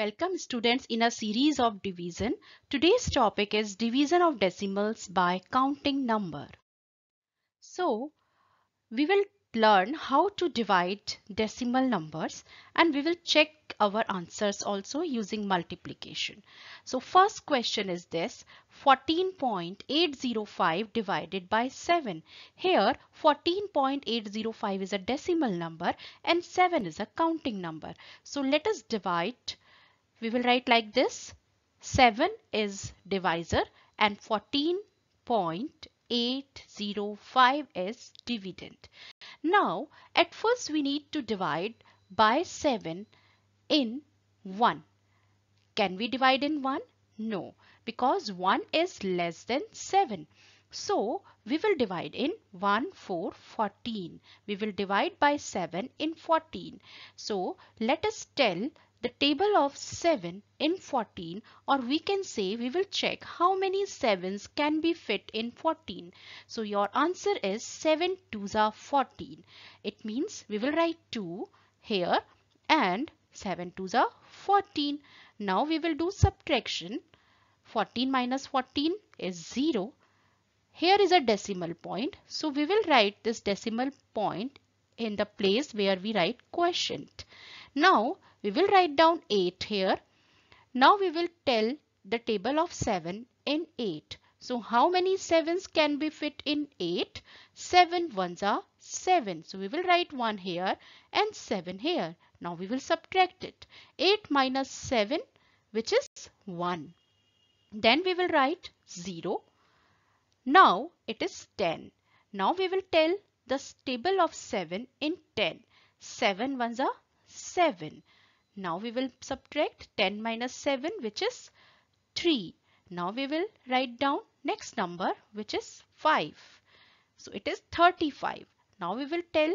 Welcome students in a series of division. Today's topic is division of decimals by counting number. So we will learn how to divide decimal numbers and we will check our answers also using multiplication. So first question is this 14.805 divided by 7. Here 14.805 is a decimal number and 7 is a counting number. So let us divide we will write like this 7 is divisor and 14.805 is dividend. Now at first we need to divide by 7 in 1. Can we divide in 1? No, because 1 is less than 7. So we will divide in 1, 4, 14. We will divide by 7 in 14. So let us tell the table of 7 in 14 or we can say we will check how many 7s can be fit in 14. So your answer is 7 2s are 14. It means we will write 2 here and 7 2s are 14. Now we will do subtraction. 14 minus 14 is 0. Here is a decimal point. So we will write this decimal point in the place where we write quotient. Now we will write down 8 here. Now we will tell the table of 7 in 8. So how many 7s can be fit in 8? 7 ones are 7. So we will write 1 here and 7 here. Now we will subtract it. 8 minus 7 which is 1. Then we will write 0. Now it is 10. Now we will tell the table of 7 in 10. 7 ones are 7. Now we will subtract 10 minus 7 which is 3. Now we will write down next number which is 5. So it is 35. Now we will tell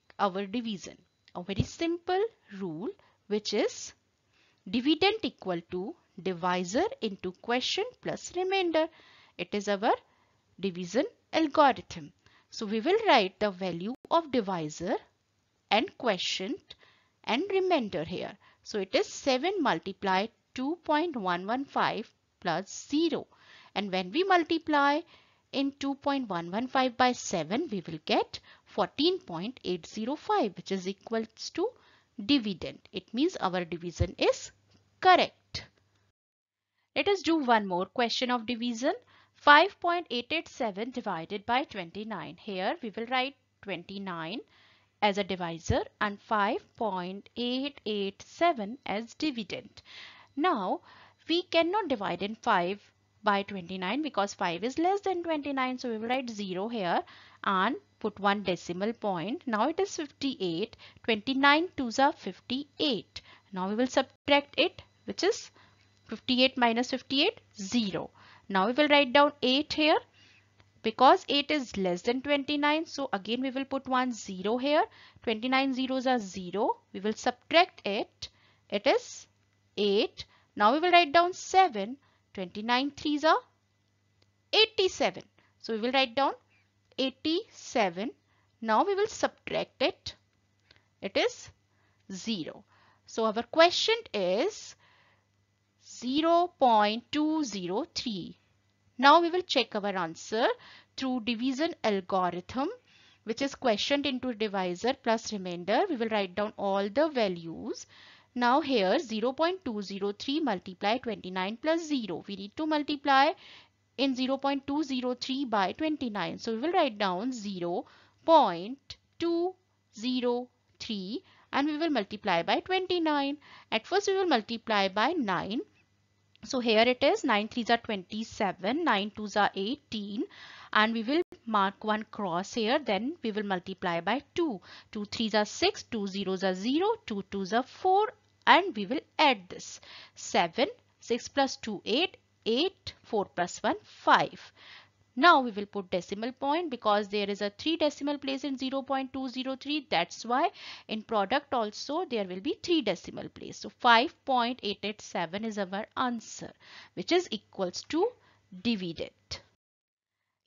our division. A very simple rule which is dividend equal to divisor into question plus remainder. It is our division algorithm. So we will write the value of divisor and quotient and remainder here. So it is 7 multiplied 2.115 plus 0. And when we multiply in 2.115 by 7 we will get 14.805 which is equals to dividend. It means our division is correct. Let us do one more question of division. 5.887 divided by 29. Here we will write 29 as a divisor and 5.887 as dividend. Now we cannot divide in 5 by 29 because 5 is less than 29. So we will write 0 here and put one decimal point. Now it is 58. 29 twos are 58. Now we will subtract it which is 58 minus 58 0. Now we will write down 8 here because 8 is less than 29 so again we will put one 0 here 29 zeros are 0 we will subtract it it is 8 now we will write down 7 29 threes are 87. So we will write down 87. Now we will subtract it. It is 0. So our quotient is 0 0.203. Now we will check our answer through division algorithm which is quotient into divisor plus remainder. We will write down all the values now here 0.203 multiply 29 plus 0. We need to multiply in 0.203 by 29. So we will write down 0.203 and we will multiply by 29. At first we will multiply by 9. So here it is 9 3s are 27, 9 2s are 18 and we will mark one cross here then we will multiply by 2. 2 3s are 6, 2 zeros are 0, 2 2s are 4 and we will add this. 7, 6 plus 2, 8, 8, 4 plus 1, 5. Now we will put decimal point because there is a 3 decimal place in 0.203 that's why in product also there will be 3 decimal place. So 5.887 is our answer which is equals to dividend.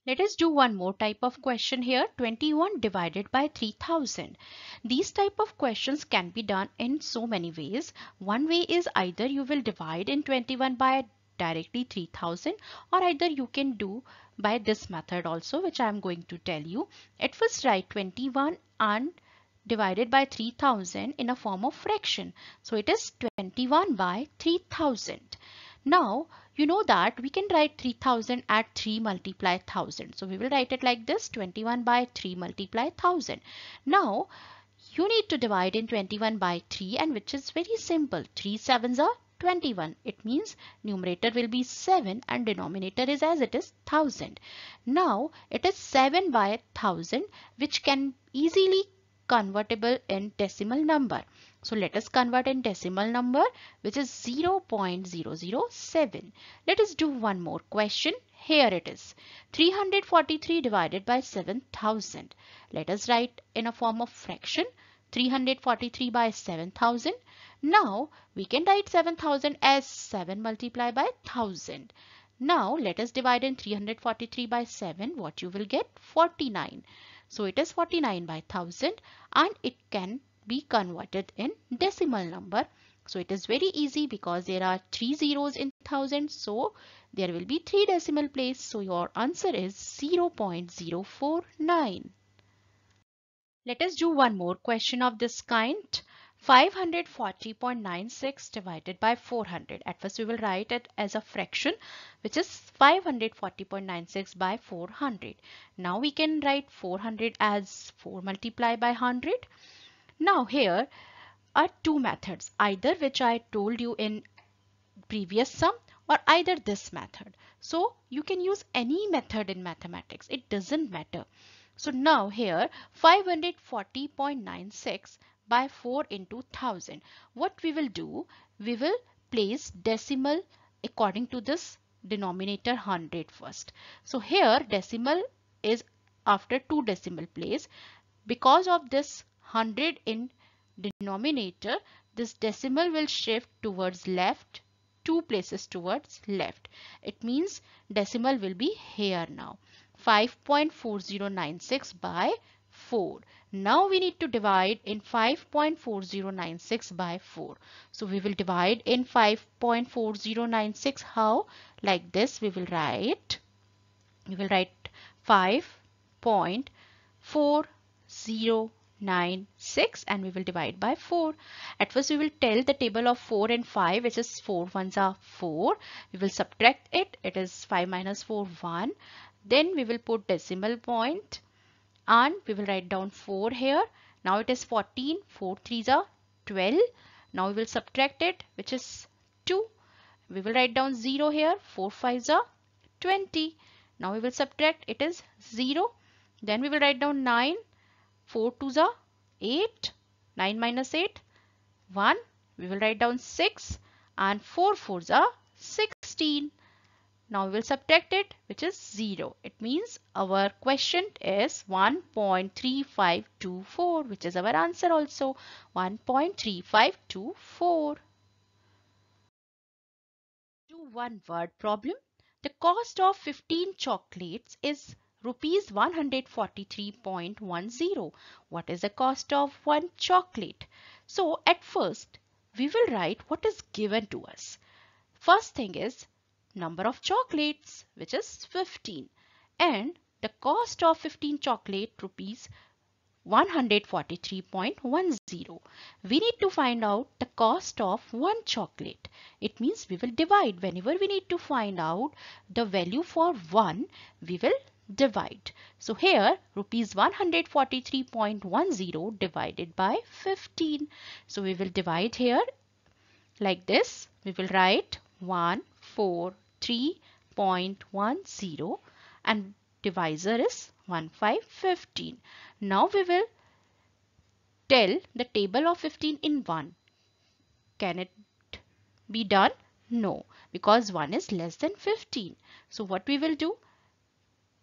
Let us do one more type of question here 21 divided by 3000. These type of questions can be done in so many ways. One way is either you will divide in 21 by directly 3000 or either you can do by this method also which I am going to tell you. At first write 21 and divided by 3000 in a form of fraction. So it is 21 by 3000. Now, you know that we can write 3000 at 3 multiply 1000. So we will write it like this 21 by 3 multiply 1000. Now, you need to divide in 21 by 3 and which is very simple. 3 sevens are 21. It means numerator will be 7 and denominator is as it is 1000. Now it is 7 by 1000 which can easily convertible in decimal number. So let us convert in decimal number which is 0.007. Let us do one more question. Here it is 343 divided by 7000. Let us write in a form of fraction 343 by 7000. Now we can write 7000 as 7 multiplied by 1000. Now let us divide in 343 by 7 what you will get 49. So it is 49 by 1000 and it can be converted in decimal number. So it is very easy because there are three zeros in 1000. So there will be three decimal place. So your answer is 0.049. Let us do one more question of this kind. 540.96 divided by 400. At first we will write it as a fraction which is 540.96 by 400. Now we can write 400 as 4 multiply by 100. Now here are two methods either which I told you in previous sum or either this method. So you can use any method in mathematics. It doesn't matter. So now here 540.96 by 4 into 1000. What we will do, we will place decimal according to this denominator 100 first. So here decimal is after two decimal place. Because of this 100 in denominator, this decimal will shift towards left, two places towards left. It means decimal will be here now. 5.4096 by 4. Now we need to divide in 5.4096 by 4. So we will divide in 5.4096 how? Like this we will write, we will write 5.4096 and we will divide by 4. At first we will tell the table of 4 and 5 which is 4 ones are 4. We will subtract it. It is 5 minus 4 1. Then we will put decimal point and we will write down 4 here. Now it is 14, 4 3s are 12. Now we will subtract it which is 2. We will write down 0 here, 4 5s are 20. Now we will subtract it is 0. Then we will write down 9, 4 2s are 8, 9 minus 8, 1. We will write down 6 and 4 4s are 16. Now we will subtract it which is 0. It means our quotient is 1.3524 which is our answer also 1.3524. To one word problem. The cost of 15 chocolates is rupees 143.10. What is the cost of one chocolate? So at first we will write what is given to us. First thing is number of chocolates which is 15 and the cost of 15 chocolate rupees 143.10. We need to find out the cost of one chocolate. It means we will divide. Whenever we need to find out the value for 1, we will divide. So here rupees 143.10 divided by 15. So we will divide here like this. We will write 1, 4, 3.10 and divisor is 1515. Now we will tell the table of 15 in 1. Can it be done? No, because 1 is less than 15. So what we will do?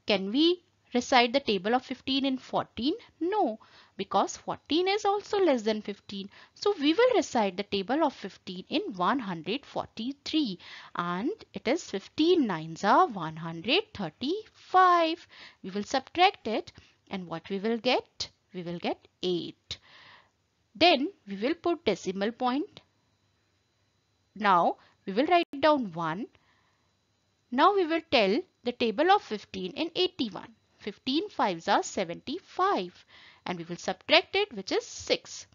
Can we recite the table of 15 in 14? No, because 14 is also less than 15. So we will recite the table of 15 in 143 and it is 15 nines are 135. We will subtract it and what we will get? We will get 8. Then we will put decimal point. Now we will write down 1. Now we will tell the table of 15 in 81. 15 fives are 75 and we will subtract it which is 6.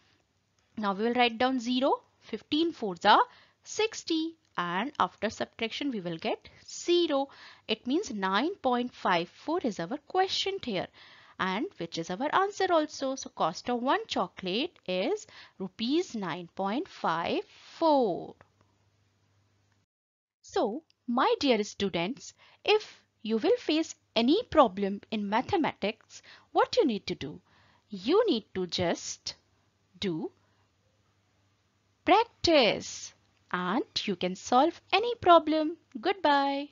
Now we will write down 0, 15 fours are 60 and after subtraction we will get 0. It means 9.54 is our question here and which is our answer also. So cost of one chocolate is rupees 9.54. So my dear students, if you will face any problem in mathematics, what you need to do? You need to just do practice and you can solve any problem. Goodbye.